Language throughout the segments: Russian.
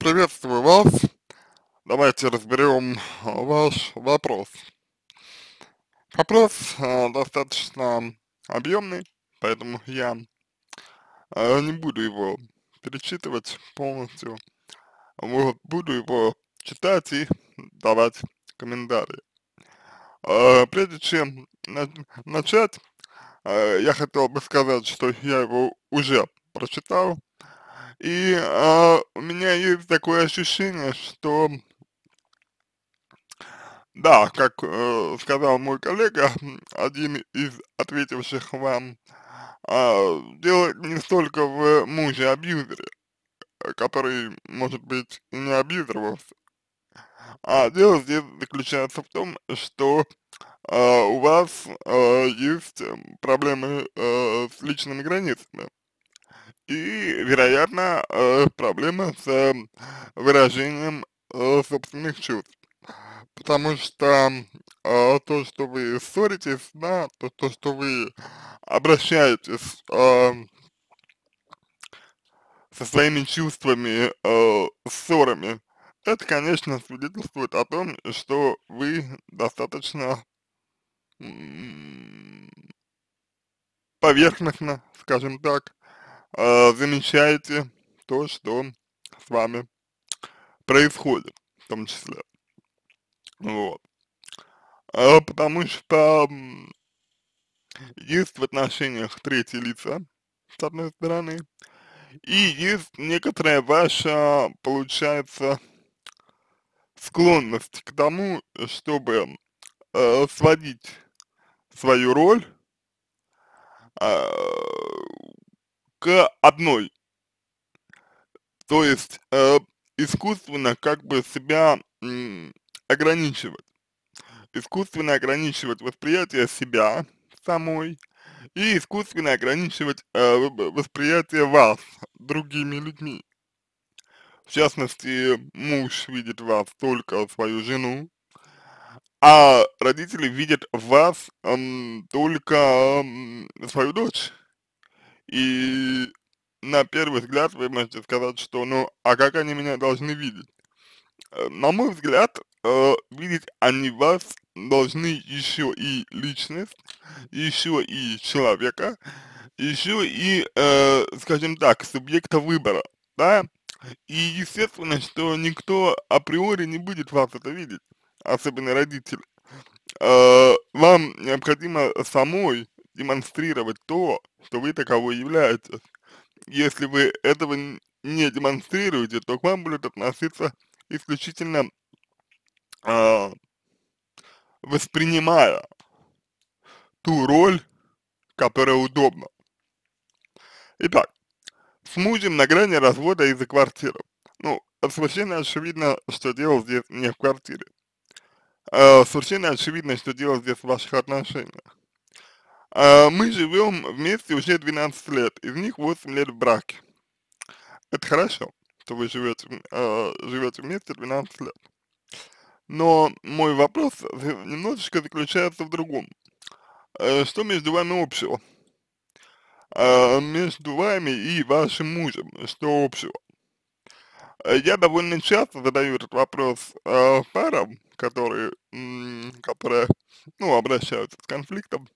Приветствую вас. Давайте разберем а, ваш вопрос. Вопрос э, достаточно объемный, поэтому я э, не буду его перечитывать полностью. Вот, буду его читать и давать комментарии. Э, прежде чем на начать, э, я хотел бы сказать, что я его уже прочитал, и э, у меня есть такое ощущение, что да, как э, сказал мой коллега, один из ответивших вам, э, дело не столько в муже-абьюзере, э, который, может быть, и не абьюзировался, а дело здесь заключается в том, что э, у вас э, есть э, проблемы э, с личными границами и, вероятно, э, проблема с эм, выражением э, собственных чувств. Потому что э, то, что вы ссоритесь, да, то, то что вы обращаетесь э, со своими чувствами, э, ссорами, это, конечно, свидетельствует о том, что вы достаточно поверхностно, скажем так, э, замечаете то, что с вами происходит в том числе. Вот. Э, потому что есть в отношениях третьи лица, с одной стороны, и есть некоторая ваша, получается, склонность к тому, чтобы э, сводить свою роль э, к одной. То есть э, искусственно как бы себя ограничивать. Искусственно ограничивать восприятие себя самой и искусственно ограничивать э, восприятие вас другими людьми. В частности, муж видит вас только свою жену, а родители видят вас эм, только эм, свою дочь. И на первый взгляд вы можете сказать, что ну, а как они меня должны видеть? Э, на мой взгляд, э, видеть они вас должны еще и личность, еще и человека, еще и, э, скажем так, субъекта выбора, да? И естественно, что никто априори не будет вас это видеть, особенно родители. Э, вам необходимо самой демонстрировать то, что вы таковой являетесь. Если вы этого не демонстрируете, то к вам будут относиться исключительно э, воспринимая ту роль, которая удобна. Итак, с мужем на грани развода из-за квартиры. Ну, совершенно очевидно, что дело здесь не в квартире. Э, совершенно очевидно, что дело здесь в ваших отношениях. А, мы живем вместе уже 12 лет, из них 8 лет в браке. Это хорошо, что вы живете, а, живете вместе 12 лет. Но мой вопрос немножечко заключается в другом. Э, что между вами общего? А, между вами и вашим мужем, что общего? Э, я довольно часто задаю этот вопрос э, парам, которые, которые, ну, обращаются с конфликтом,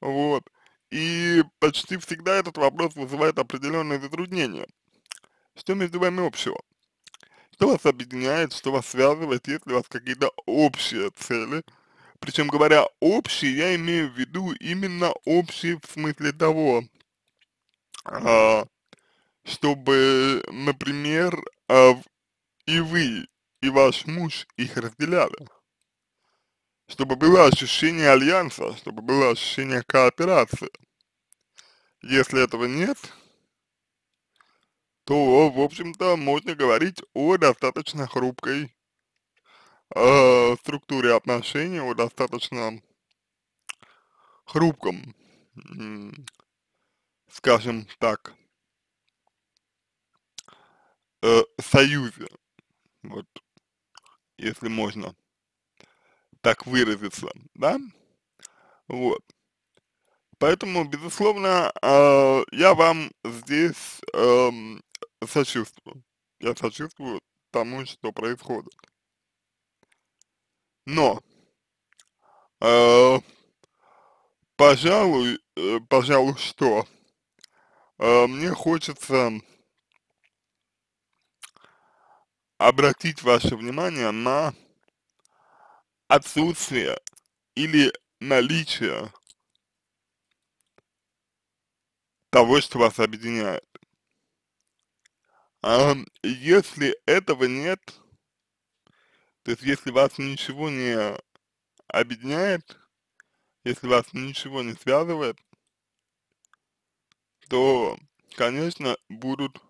вот. И почти всегда этот вопрос вызывает определенные затруднения. Что между вами общего? Что вас объединяет, что вас связывает, есть ли у вас какие-то общие цели? Причем говоря общие, я имею в виду именно общие в смысле того, а, чтобы, например, а, и вы, и ваш муж их разделяли чтобы было ощущение альянса, чтобы было ощущение кооперации. Если этого нет, то, в общем-то, можно говорить о достаточно хрупкой э, структуре отношений, о достаточно хрупком, скажем так, э, союзе, вот, если можно так выразиться, да? Вот. Поэтому, безусловно, э, я вам здесь э, сочувствую. Я сочувствую тому, что происходит. Но, э, пожалуй, э, пожалуй, что э, мне хочется обратить ваше внимание на отсутствие или наличие того, что вас объединяет. А если этого нет, то есть если вас ничего не объединяет, если вас ничего не связывает, то, конечно, будут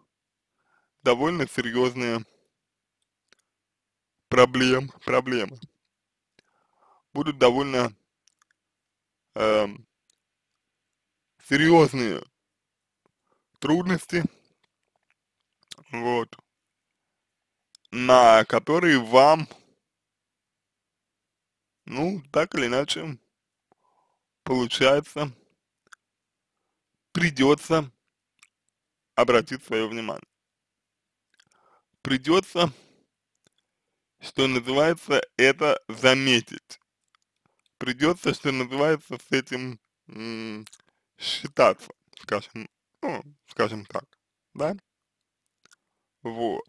довольно серьезные проблем, проблемы будут довольно э, эм, серьезные трудности, вот, на которые вам, ну, так или иначе, получается, придется обратить свое внимание. Придется, что называется, это заметить придется, что называется, с этим считаться, скажем, ну, скажем так, да? Вот.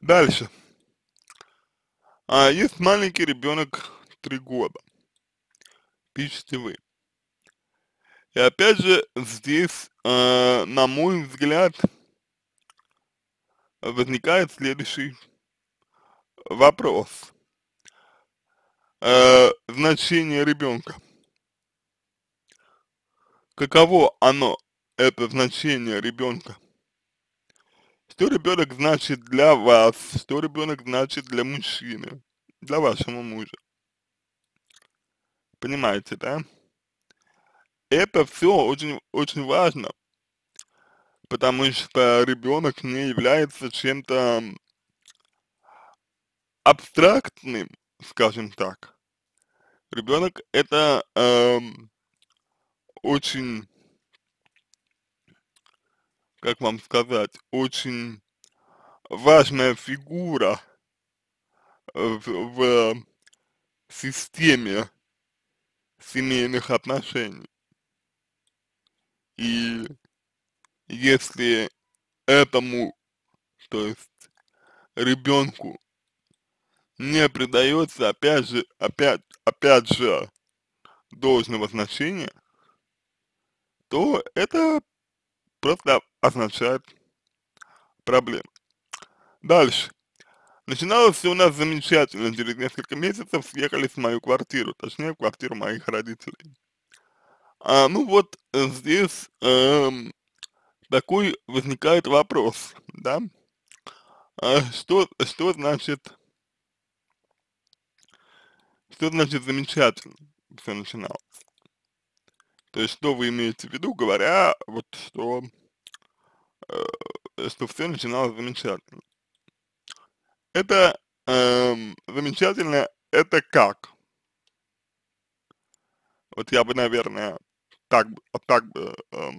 Дальше. А есть маленький ребенок три года, пишите вы. И опять же, здесь, э, на мой взгляд, возникает следующий вопрос э, значение ребенка. Каково оно, это значение ребенка? Что ребенок значит для вас, что ребенок значит для мужчины, для вашего мужа. Понимаете, да? Это все очень, очень важно, потому что ребенок не является чем-то абстрактным, скажем так. Ребенок это э, очень, как вам сказать, очень важная фигура в, в системе семейных отношений. И если этому, то есть ребенку не придается опять же, опять, опять же должного значения, то это просто означает проблемы. Дальше. Начиналось все у нас замечательно. Через несколько месяцев съехались в мою квартиру, точнее, в квартиру моих родителей. А, ну вот э, здесь эм, такой возникает вопрос, да? А, что, что значит что значит замечательно? Все начиналось. То есть, что вы имеете в виду, говоря, вот что, э, что все начиналось замечательно. Это э, замечательно, это как? Вот я бы, наверное, так, так бы, э,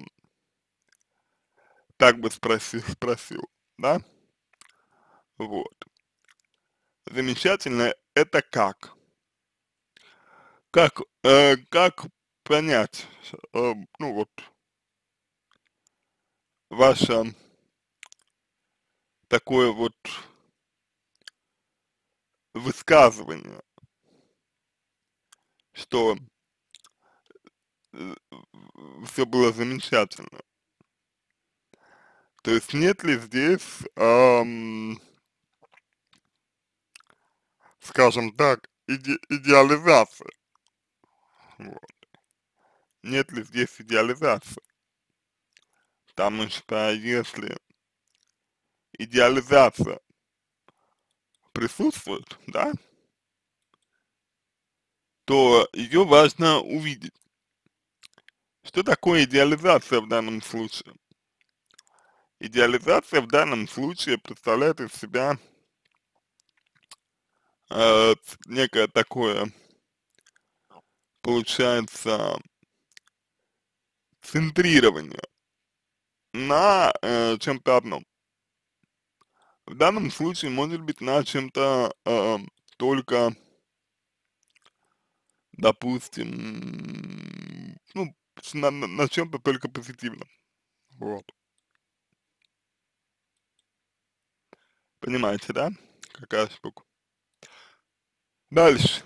так бы спросил, спросил, да? Вот. Замечательно, это как? Как, э, как понять, э, ну вот, ваше такое вот высказывание, что э, все было замечательно. То есть нет ли здесь, эм, скажем так, иде идеализации? Вот. Нет ли здесь идеализации? Потому что если идеализация присутствует, да, то ее важно увидеть. Что такое идеализация в данном случае? Идеализация в данном случае представляет из себя э, некое такое получается центрирование на э, чем-то одном. В данном случае, может быть, на чем-то э, только, допустим, ну, на, на чем-то только позитивном. Вот. Понимаете, да? Какая штука. Дальше.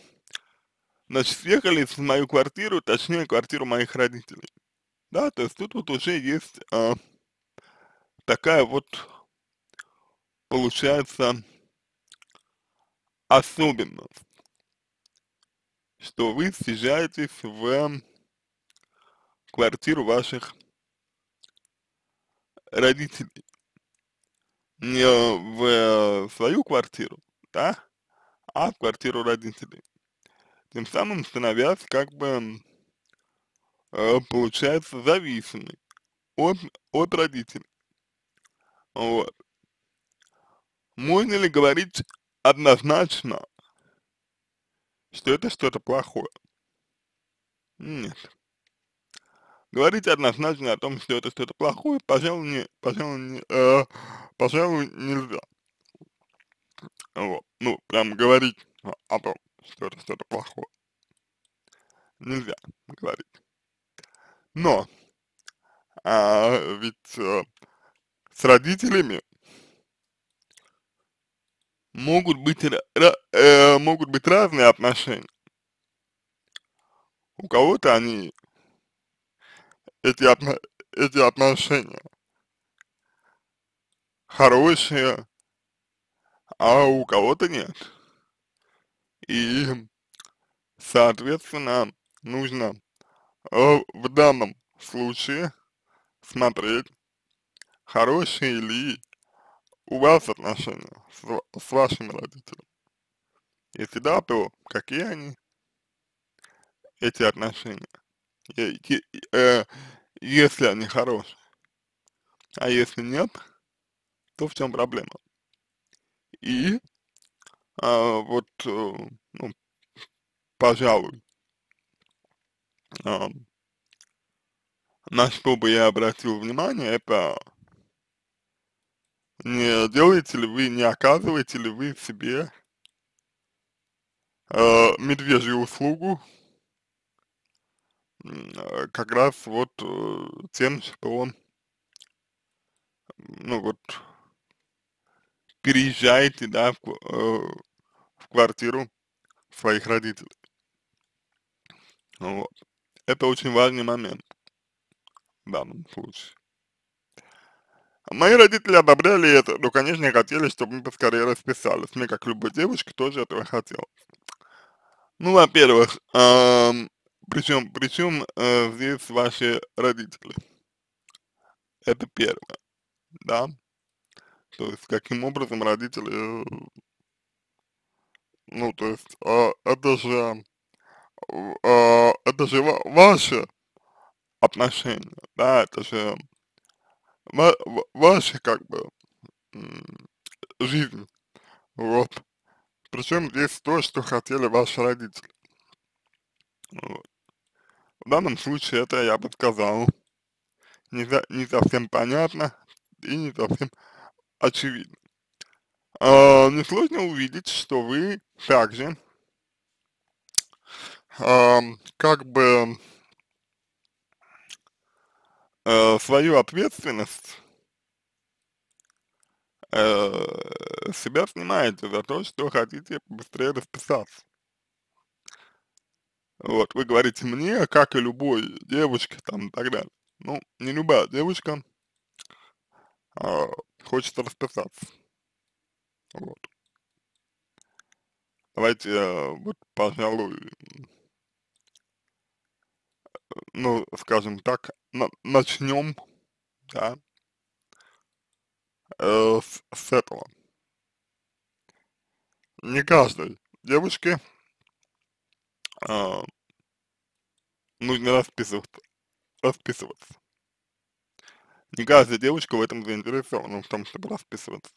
Значит, съехали в мою квартиру, точнее, квартиру моих родителей. Да, то есть тут вот уже есть а, такая вот, получается, особенность, что вы съезжаетесь в квартиру ваших родителей, не в свою квартиру, да, а в квартиру родителей тем самым становясь как бы, э, получается, зависимой от, от родителей. Вот. Можно ли говорить однозначно, что это что-то плохое? Нет. Говорить однозначно о том, что это что-то плохое, пожалуй, не, пожалуй, не, э, пожалуй, нельзя. Вот. Ну, прям говорить о том что это что-то плохое. Нельзя говорить. Но, а, ведь а, с родителями могут быть, э, могут быть разные отношения. У кого-то они, эти, отно, эти отношения хорошие, а у кого-то нет и, соответственно, нужно э, в данном случае смотреть, хорошие ли у вас отношения с, с вашими родителями. Если да, то какие они, эти отношения, е, э, е, э, если они хорошие. А если нет, то в чем проблема? И а, вот, э, ну, пожалуй, а, на что бы я обратил внимание, это не делаете ли вы, не оказываете ли вы себе э, медвежью услугу, э, как раз вот э, тем, что он, ну вот, переезжаете, да, в, э, в квартиру своих родителей. Вот. Это очень важный момент в данном случае. Мои родители одобряли это, но, конечно, хотели, чтобы мы поскорее расписались. Мне, как любой девочке, тоже этого хотел. Ну, во-первых, э, причем, причем э, здесь ваши родители. Это первое, да. То есть каким образом родители, э, ну то есть а, это же, а, это же ва ваше отношение, да, это же ва ваша как бы жизнь, вот. Причем здесь то, что хотели ваши родители. Вот. В данном случае это я бы сказал не, за, не совсем понятно и не совсем очевидно. Э, несложно увидеть, что вы также э, как бы э, свою ответственность э, себя снимаете за то, что хотите быстрее расписаться. Вот, вы говорите мне, как и любой девочке там и так далее. Ну, не любая девочка э, а, хочет расписаться. Вот. Давайте, э, вот, пожалуй, ну, скажем так, на начнем, да, э, с, с этого. Не каждой девушке э, нужно расписываться. расписываться. Не каждая девочка в этом заинтересована, в том, чтобы расписываться.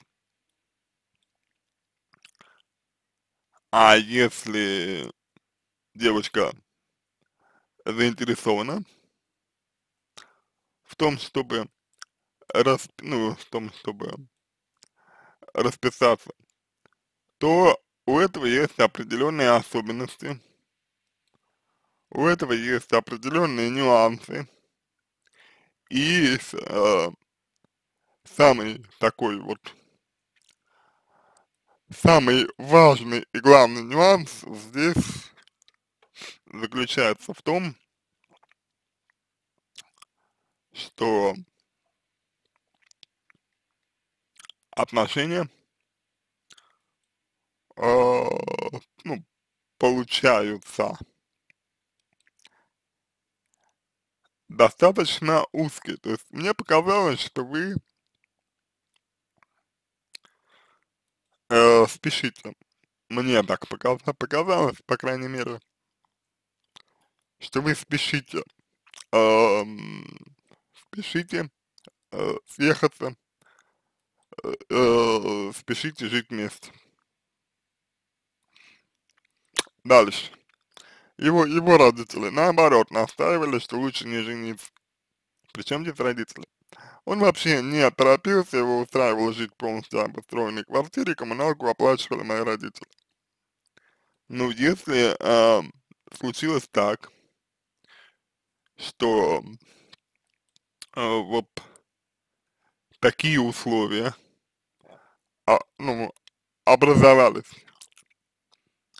А если девочка заинтересована в том, чтобы расп... ну, в том, чтобы расписаться, то у этого есть определенные особенности, у этого есть определенные нюансы, и э, самый такой вот, самый важный и главный нюанс здесь заключается в том, что отношения э, ну, получаются достаточно узкий. То есть мне показалось, что вы э, спешите. Мне так показалось, по крайней мере, что вы спешите. Э, спешите э, съехаться, э, э, спешите жить вместе. Дальше его, его родители. Наоборот, настаивали, что лучше не жениться. Причем здесь родители? Он вообще не торопился, его устраивало жить полностью обустроенной квартире, коммуналку оплачивали мои родители. Ну, если э, случилось так, что э, вот такие условия а, ну, образовались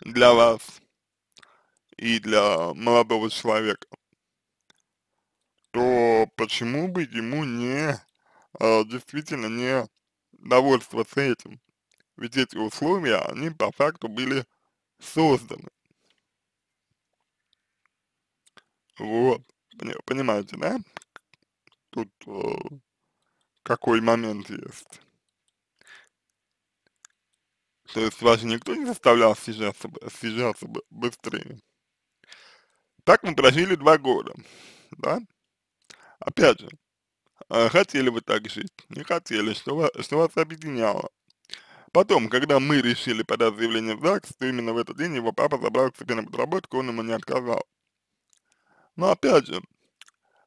для вас, и для молодого человека, то почему бы ему не, а, действительно не довольствоваться этим? Ведь эти условия, они по факту были созданы. Вот, понимаете, да? Тут э, какой момент есть. То есть вас никто не заставлял съезжаться, съезжаться быстрее. Так мы прожили два года, да? Опять же, а, хотели вы так жить, не хотели, что вас, что вас объединяло. Потом, когда мы решили подать заявление в ЗАГС, то именно в этот день его папа забрал к себе на подработку, он ему не отказал. Но опять же,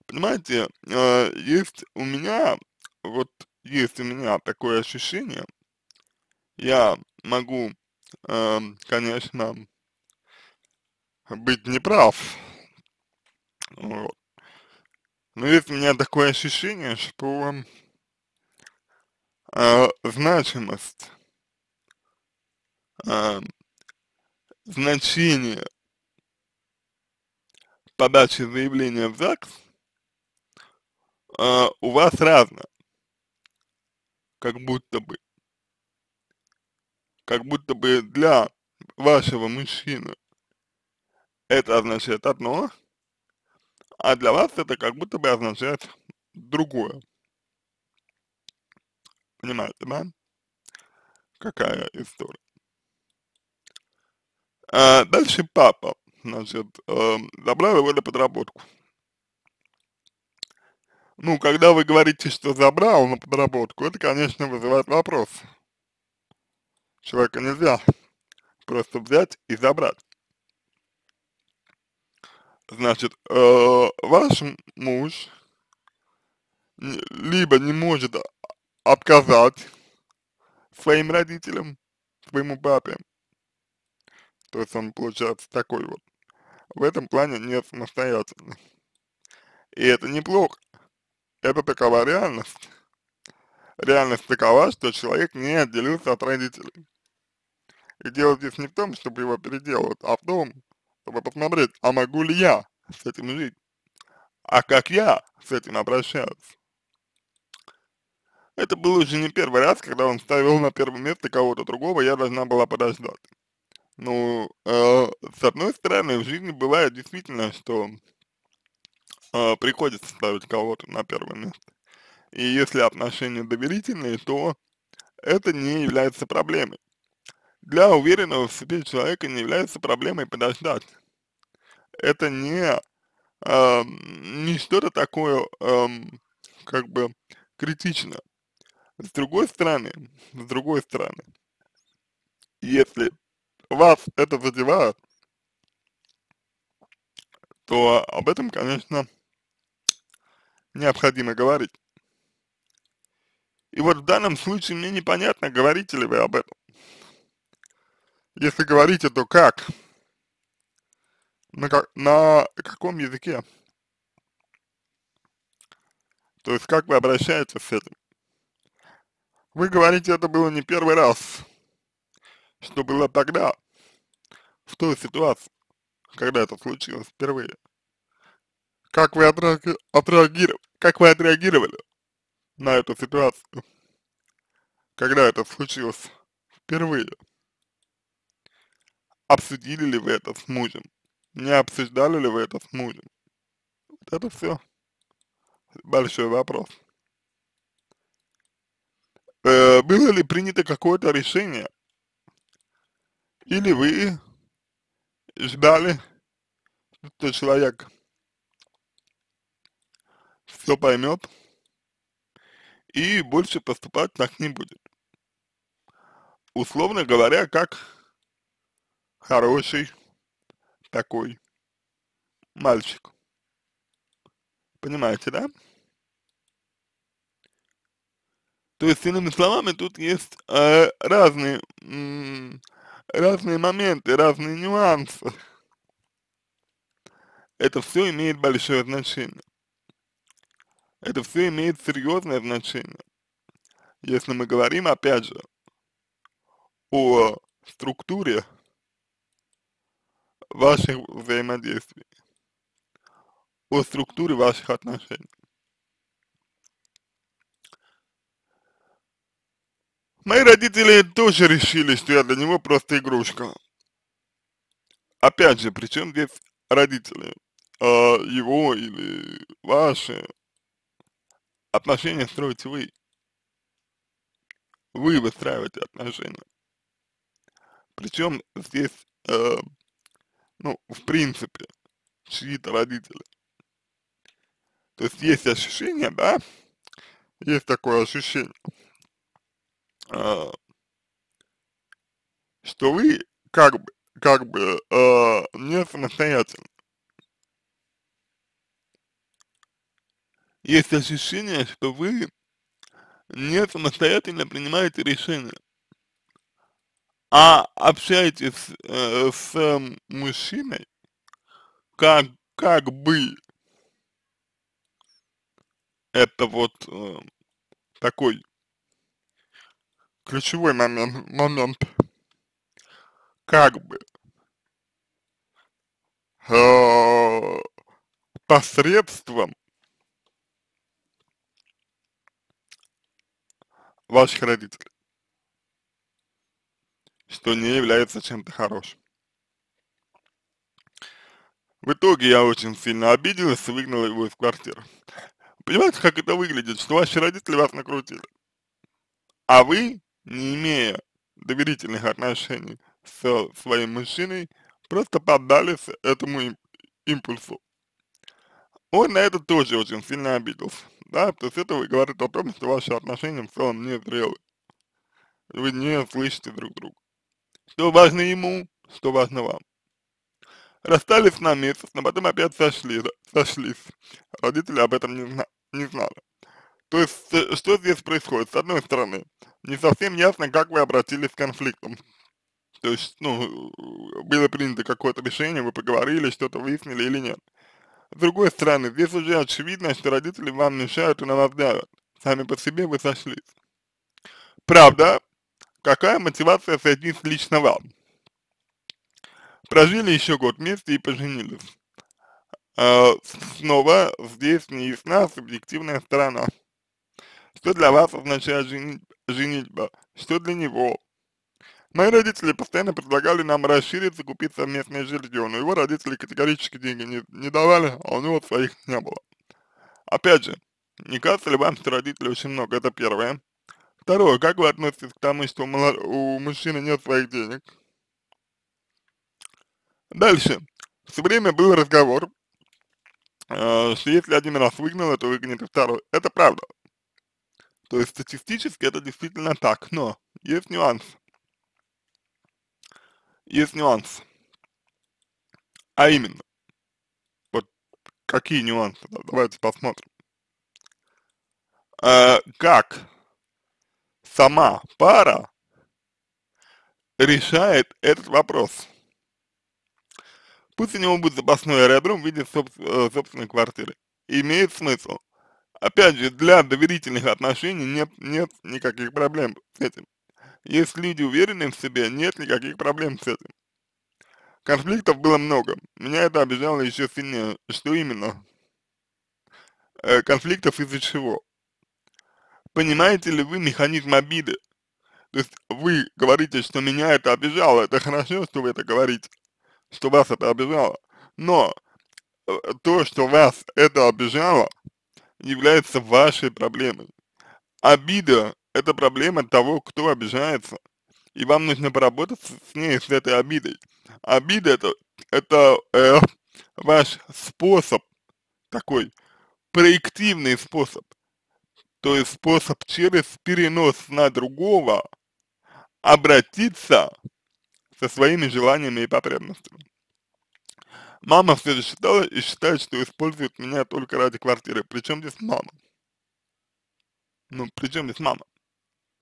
понимаете, а, есть у меня, вот есть у меня такое ощущение, я могу, эм, конечно, быть неправ. Вот. Но есть у меня такое ощущение, что э, значимость, э, значение подачи заявления в ЗАГС э, у вас разно, как будто бы. Как будто бы для вашего мужчины это означает одно, а для вас это как будто бы означает другое. Понимаете, да? Какая история. А дальше папа, значит, эм, забрал его на подработку. Ну, когда вы говорите, что забрал на подработку, это, конечно, вызывает вопрос. Человека нельзя просто взять и забрать. Значит, э, ваш муж либо не может отказать своим родителям, своему папе, то есть он получается такой вот, в этом плане нет самостоятельный. И это неплохо, это такова реальность. Реальность такова, что человек не отделился от родителей. И дело здесь не в том, чтобы его переделывать, а в том, посмотреть, а могу ли я с этим жить, а как я с этим обращаться? Это был уже не первый раз, когда он ставил на первое место кого-то другого, я должна была подождать. Ну, э, с одной стороны, в жизни бывает действительно, что э, приходится ставить кого-то на первое место. И если отношения доверительные, то это не является проблемой. Для уверенного в себе человека не является проблемой подождать. Это не, э, не что-то такое, э, как бы, критично. С другой стороны, с другой стороны, если вас это задевает, то об этом, конечно, необходимо говорить. И вот в данном случае мне непонятно, говорите ли вы об этом. Если говорите, то как? На, как, на каком языке? То есть, как вы обращаетесь с этим? Вы говорите, это было не первый раз. Что было тогда? В той ситуации, когда это случилось впервые. Как вы, отреагировали, как вы отреагировали на эту ситуацию, когда это случилось впервые? Обсудили ли вы это с мужем? Не обсуждали ли вы это с мужем? Вот это все. Большой вопрос. Э, было ли принято какое-то решение? Или вы ждали, что человек все поймет и больше поступать так не будет? Условно говоря, как хороший такой мальчик. Понимаете, да? То есть, иными словами, тут есть э, разные, разные моменты, разные нюансы. Это все имеет большое значение. Это все имеет серьезное значение. Если мы говорим, опять же, о структуре ваших взаимодействий, о структуре ваших отношений. Мои родители тоже решили, что я для него просто игрушка. Опять же, причем здесь родители? Э, его или ваши? Отношения строите вы. Вы выстраиваете отношения. Причем здесь э, ну, в принципе, чьи-то родители. То есть есть ощущение, да, есть такое ощущение, э, что вы как бы, как бы э, не самостоятельно. Есть ощущение, что вы не самостоятельно принимаете решения а общаетесь э, с э, мужчиной, как, как бы это вот э, такой ключевой момент, момент, как бы э, а, посредством ваших родителей что не является чем-то хорошим. В итоге я очень сильно обиделась и выгнала его из квартиры. Понимаете, как это выглядит, что ваши родители вас накрутили. А вы, не имея доверительных отношений со своим мужчиной, просто поддались этому импульсу. Он на это тоже очень сильно обиделся, да, то есть это говорит о том, что ваши отношения в целом не зрелы. Вы не слышите друг друга. Что важно ему, что важно вам. Расстались на месяц, но потом опять сошли, сошлись. Родители об этом не, зна не знали. То есть, э, что здесь происходит? С одной стороны, не совсем ясно, как вы обратились с конфликтом. То есть, ну, было принято какое-то решение, вы поговорили, что-то выяснили или нет. С другой стороны, здесь уже очевидно, что родители вам мешают и на вас давят. Сами по себе вы сошлись. Правда, Какая мотивация сойтись лично вам? Прожили еще год вместе и поженились. Э, снова здесь не ясна субъективная сторона. Что для вас означает женить, женитьба? Что для него? Мои родители постоянно предлагали нам расшириться, купить совместное жилье, но его родители категорически деньги не, не давали, а у него своих не было. Опять же, не кажется ли вам, что родителей очень много? Это первое. Второе, как вы относитесь к тому, что у мужчины нет своих денег? Дальше. Все время был разговор, э, что если один раз выгнал, то выгонит и второй. Это правда. То есть статистически это действительно так, но есть нюанс. Есть нюанс. А именно, вот какие нюансы, давайте посмотрим. Э, как сама пара решает этот вопрос. Пусть у него будет запасной аэродром в виде соб э, собственной квартиры. Имеет смысл. Опять же, для доверительных отношений нет, нет никаких проблем с этим. Если люди уверены в себе, нет никаких проблем с этим. Конфликтов было много. Меня это обижало еще сильнее. Что именно? Э, конфликтов из-за чего? Понимаете ли вы механизм обиды? То есть вы говорите, что меня это обижало, это хорошо, что вы это говорите, что вас это обижало, но э, то, что вас это обижало, является вашей проблемой. Обида – это проблема того, кто обижается, и вам нужно поработать с ней, с этой обидой. Обида – это, это э, ваш способ, такой проективный способ то есть способ через перенос на другого обратиться со своими желаниями и потребностями. Мама все же считала и считает, что использует меня только ради квартиры. Причем здесь мама? Ну, причем здесь мама?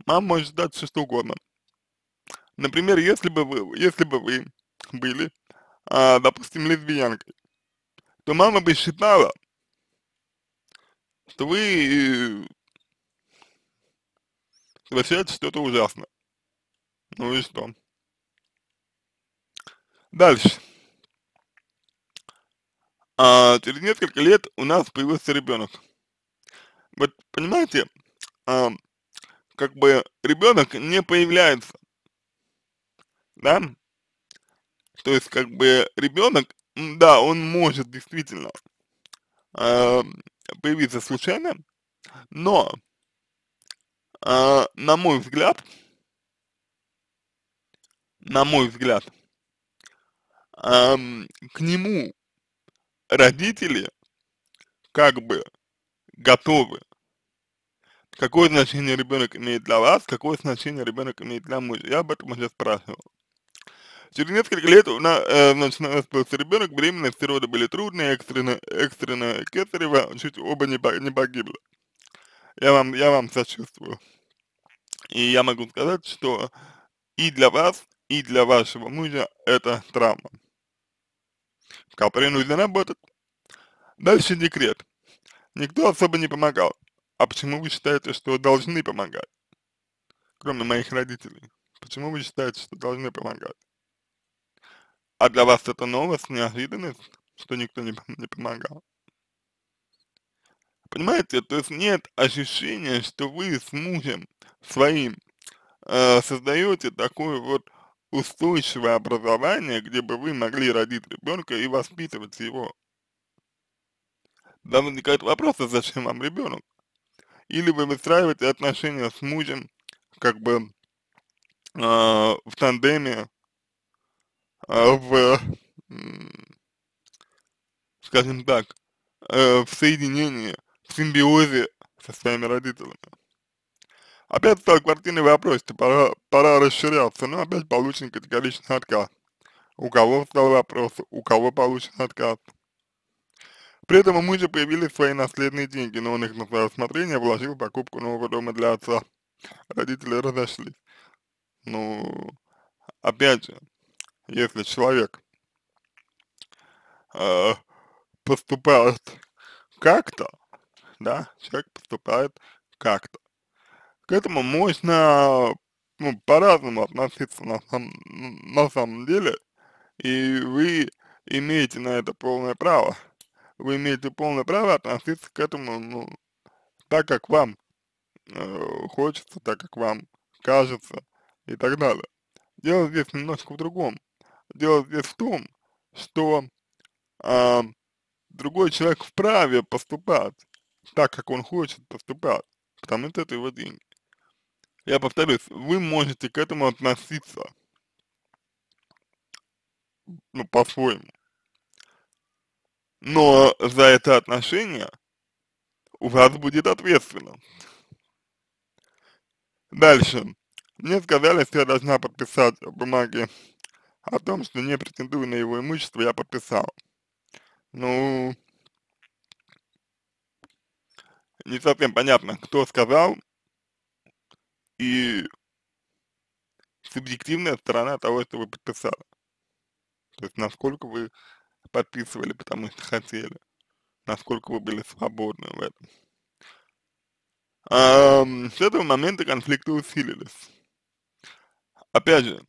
Мама может ждать все что угодно. Например, если бы вы, если бы вы были, а, допустим, лесбиянкой, то мама бы считала, что вы э, совершает что-то ужасно. Ну и что? Дальше. А, через несколько лет у нас появился ребенок. Вот понимаете, а, как бы ребенок не появляется, да? То есть как бы ребенок, да, он может действительно э, появиться случайно, но э, на мой взгляд, на мой взгляд, э, к нему родители как бы готовы. Какое значение ребенок имеет для вас, какое значение ребенок имеет для мужа. Я об этом уже спрашивал. Через несколько лет у нас, э, значит, у нас просто ребенок, беременность, роды были трудные, экстренно, экстренно кесарево, чуть оба не, не погибли. Я вам, я вам сочувствую. И я могу сказать, что и для вас, и для вашего мужа это травма, Капри нужно работать. Дальше декрет. Никто особо не помогал. А почему вы считаете, что должны помогать? Кроме моих родителей. Почему вы считаете, что должны помогать? А для вас это новость, неожиданность, что никто не, не помогал. Понимаете, то есть нет ощущения, что вы с мужем своим э, создаете такое вот устойчивое образование, где бы вы могли родить ребенка и воспитывать его. Да возникает вопрос, а зачем вам ребенок? Или вы выстраиваете отношения с мужем как бы э, в тандеме, э, в, э, скажем так, э, в соединении симбиозе со своими родителями. Опять стал квартирный вопрос, что пора, пора расширяться, но опять получен категоричный отказ. У кого стал вопрос, у кого получен отказ. При этом у мужа появились свои наследные деньги, но он их на свое усмотрение вложил в покупку нового дома для отца. Родители разошлись. Ну, опять же, если человек э, поступает как-то, да, человек поступает как-то. К этому можно ну, по-разному относиться на, сам, на самом деле, и вы имеете на это полное право. Вы имеете полное право относиться к этому, ну, так как вам э, хочется, так как вам кажется и так далее. Дело здесь немножко в другом. Дело здесь в том, что э, другой человек вправе поступать так, как он хочет поступать, потому что это его деньги. Я повторюсь, вы можете к этому относиться, ну, по-своему. Но за это отношение у вас будет ответственно. Дальше. Мне сказали, что я должна подписать бумаги о том, что не претендую на его имущество, я подписал. Ну, не совсем понятно, кто сказал, и субъективная сторона того, что вы подписали. То есть, насколько вы подписывали, потому что хотели, насколько вы были свободны в этом. А, с этого момента конфликты усилились. Опять же,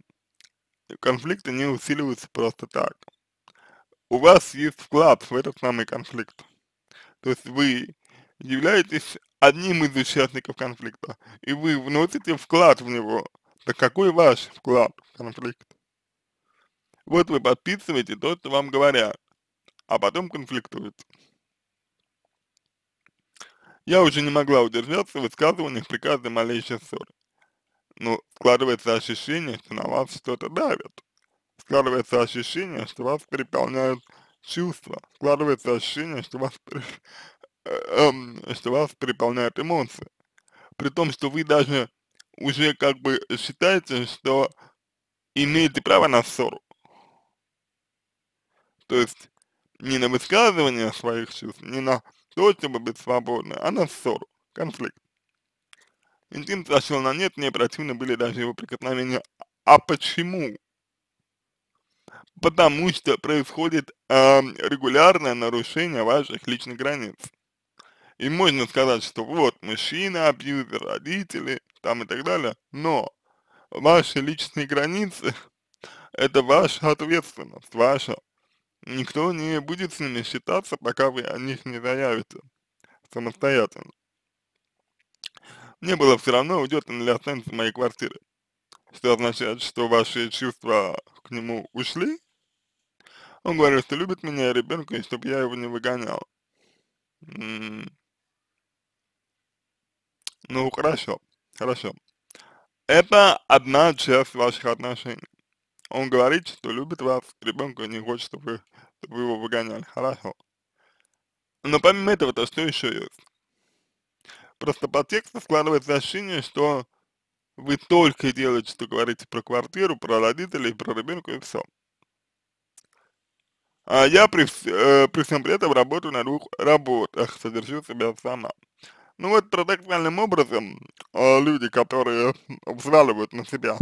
конфликты не усиливаются просто так. У вас есть вклад в этот самый конфликт. То есть вы являетесь одним из участников конфликта, и вы вносите вклад в него, так какой ваш вклад в конфликт? Вот вы подписываете то, что вам говорят, а потом конфликтуете. Я уже не могла удержаться в высказываниях при каждой малейшей ссоре. Ну, складывается ощущение, что на вас что-то давит. Складывается ощущение, что вас переполняют чувства. Складывается ощущение, что вас Эм, что вас переполняют эмоции. При том, что вы даже уже как бы считаете, что имеете право на ссору. То есть не на высказывание своих чувств, не на то, чтобы быть свободным, а на ссору, конфликт. Интим сошел на нет, мне противны были даже его прикосновения. А почему? Потому что происходит э, регулярное нарушение ваших личных границ. И можно сказать, что вот мужчина, абьюзер, родители, там и так далее, но ваши личные границы – это ваша ответственность, ваша. Никто не будет с ними считаться, пока вы о них не заявите самостоятельно. Мне было все равно, уйдет он или останется в моей квартире. Что означает, что ваши чувства к нему ушли. Он говорит, что любит меня и ребенка, и чтобы я его не выгонял. Ну, хорошо, хорошо. Это одна часть ваших отношений. Он говорит, что любит вас, ребенку не хочет, чтобы вы, его выгоняли. Хорошо. Но помимо этого-то что еще есть? Просто по тексту складывается ощущение, что вы только делаете, что говорите про квартиру, про родителей, про ребенка и все. А я при, э, при всем при этом работаю на двух работах, содержу себя сама. Ну вот парадоксальным образом э, люди, которые взваливают на себя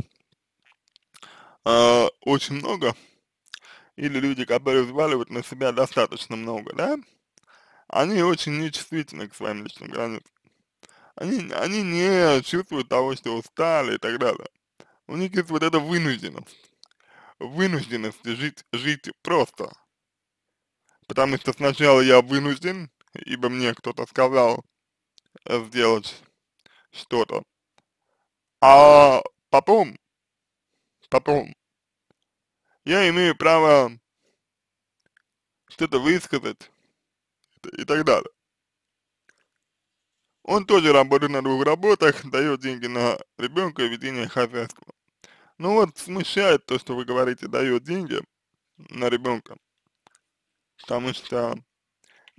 э, очень много, или люди, которые взваливают на себя достаточно много, да, они очень нечувствительны к своим личным границам. Они, они не чувствуют того, что устали и так далее. У них есть вот эта вынужденность. Вынужденность жить, жить просто. Потому что сначала я вынужден, ибо мне кто-то сказал, сделать что-то. А потом, потом, я имею право что-то высказать и так далее. Он тоже работает на двух работах, дает деньги на ребенка и ведение хозяйства. Ну вот смущает то, что вы говорите, дает деньги на ребенка, потому что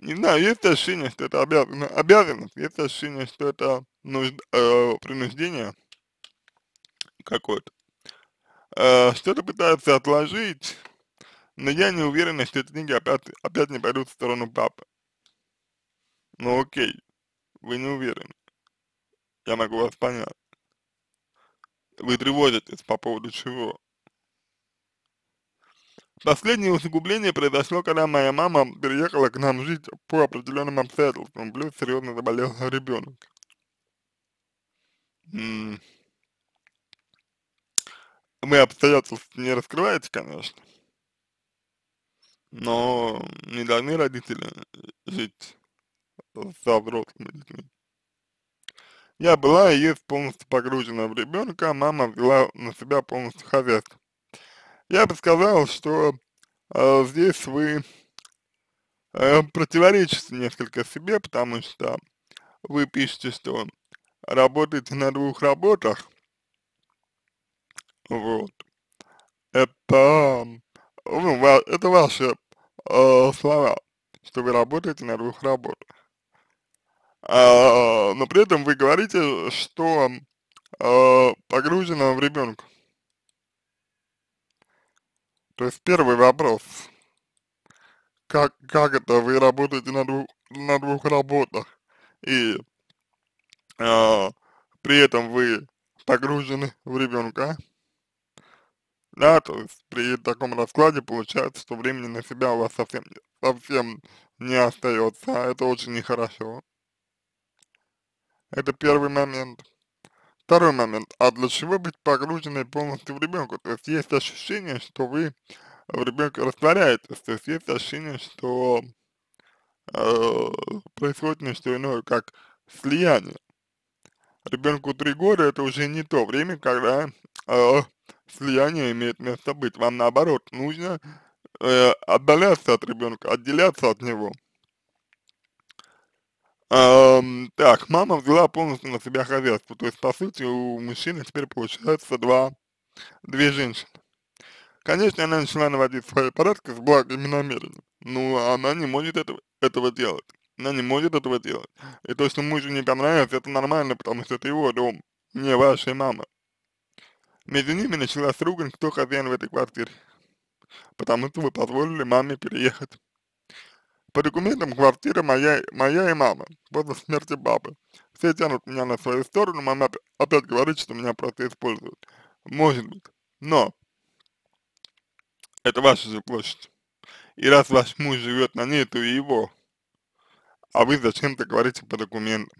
не знаю, есть ощущение, что это обязан, ну, обязанность, есть ощущение, что это нужд, э, принуждение какое-то. Э, что-то пытается отложить, но я не уверен, что эти деньги опять, опять не пойдут в сторону папы. Ну окей, вы не уверены. Я могу вас понять. Вы тревожитесь по поводу чего? Последнее усугубление произошло, когда моя мама переехала к нам жить по определенным обстоятельствам, плюс серьезно заболел ребенок. Вы обстоятельства не раскрываете, конечно, но не должны родители жить со взрослыми детьми. Я была и есть полностью погружена в ребенка, мама взяла на себя полностью хозяйство. Я бы сказал, что э, здесь вы э, противоречите несколько себе, потому что вы пишете, что работаете на двух работах. Вот. Это, ну, это ваши э, слова, что вы работаете на двух работах. Э, но при этом вы говорите, что э, погружено в ребенка. То есть первый вопрос. Как, как это вы работаете на двух, на двух работах? И э, при этом вы погружены в ребенка. Да, то есть при таком раскладе получается, что времени на себя у вас совсем, совсем не остается, а это очень нехорошо. Это первый момент. Второй момент. А для чего быть погруженной полностью в ребенка? То есть есть ощущение, что вы в ребенке растворяетесь, то есть есть ощущение, что э, происходит нечто иное, как слияние. Ребенку три года это уже не то время, когда э, слияние имеет место быть. Вам наоборот нужно э, отдаляться от ребенка, отделяться от него. Так, мама взяла полностью на себя хозяйство, то есть, по сути, у мужчины теперь получается два, две женщины. Конечно, она начала наводить свои порядки с благими намерениями, но ну, она не может этого, этого делать. Она не может этого делать. И то, что мужу не понравилось, это нормально, потому что это его дом, не ваша мама. Между ними началась ругань, кто хозяин в этой квартире, потому что вы позволили маме переехать. По документам квартира моя, моя и мама, после смерти бабы. Все тянут меня на свою сторону, мама опять говорит, что меня просто используют. Может быть. Но это ваша же площадь. И раз ваш муж живет на ней, то и его. А вы зачем-то говорите по документам.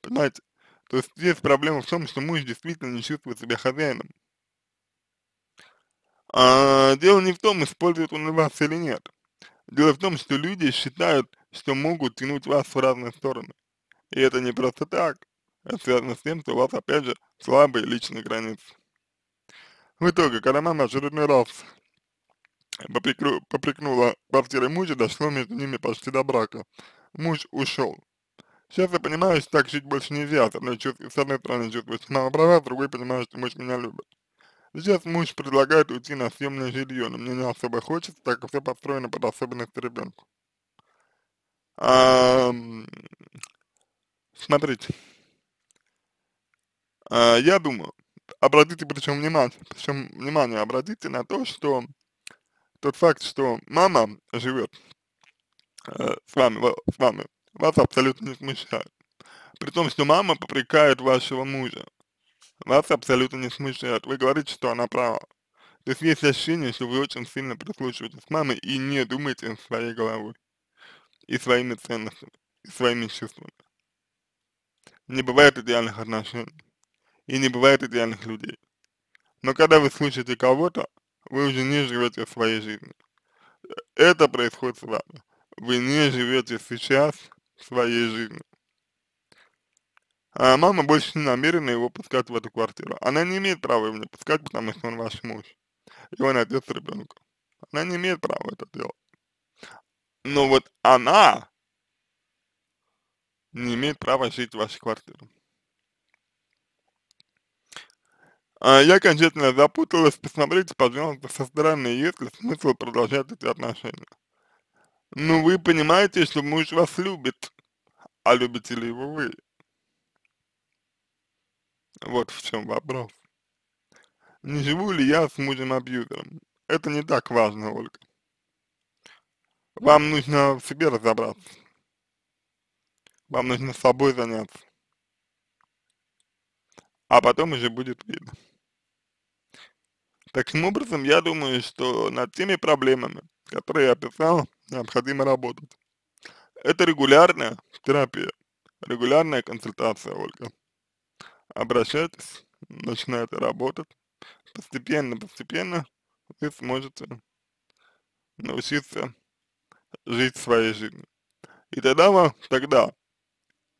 Понимаете? То есть здесь проблема в том, что муж действительно не чувствует себя хозяином. А, дело не в том, использует он вас или нет. Дело в том, что люди считают, что могут тянуть вас в разные стороны. И это не просто так. Это связано с тем, что у вас, опять же, слабые личные границы. В итоге, когда мама очередной раз попрекну, попрекнула квартиры мужа, дошло между ними почти до брака. Муж ушел. Сейчас я понимаю, что так жить больше нельзя. С одной, чувств, с одной стороны чувствую, что мама права, с другой понимаю, что муж меня любит. Сейчас муж предлагает уйти на съемное жилье, но мне не особо хочется, так как все построено под особенности ребенка. А, смотрите, а, я думаю, обратите причем внимание, причем внимание обратите на то, что тот факт, что мама живет э, с вами, с вами, вас абсолютно не смущает. При том, что мама попрекает вашего мужа. Вас абсолютно не смущает. Вы говорите, что она права. То есть есть ощущение, что вы очень сильно прислушиваетесь к маме и не думаете своей головой, и своими ценностями, и своими чувствами. Не бывает идеальных отношений, и не бывает идеальных людей. Но когда вы слушаете кого-то, вы уже не живете своей жизнью. Э, это происходит с вами. Вы не живете сейчас своей жизнью. А мама больше не намерена его пускать в эту квартиру. Она не имеет права его не пускать, потому что он ваш муж. И он отец ребенка. Она не имеет права это делать. Но вот она не имеет права жить в вашей квартире. А, я окончательно запуталась, посмотрите, пожалуйста, со стороны, есть ли смысл продолжать эти отношения. Ну вы понимаете, что муж вас любит, а любите ли его вы? Вот в чем вопрос. Не живу ли я с мужем-абьюзером? Это не так важно, Ольга. Ну Вам нужно в себе разобраться. Вам нужно с собой заняться. А потом уже будет видно. Таким образом, я думаю, что над теми проблемами, которые я описал, необходимо работать. Это регулярная терапия, регулярная консультация, Ольга обращайтесь, начинает работать. Постепенно, постепенно вы сможете научиться жить своей жизнью. И тогда, вам, тогда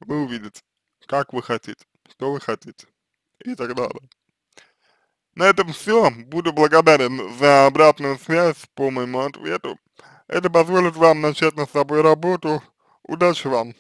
вы увидите, как вы хотите, что вы хотите и так далее. На этом все. Буду благодарен за обратную связь по моему ответу. Это позволит вам начать над собой работу. Удачи вам!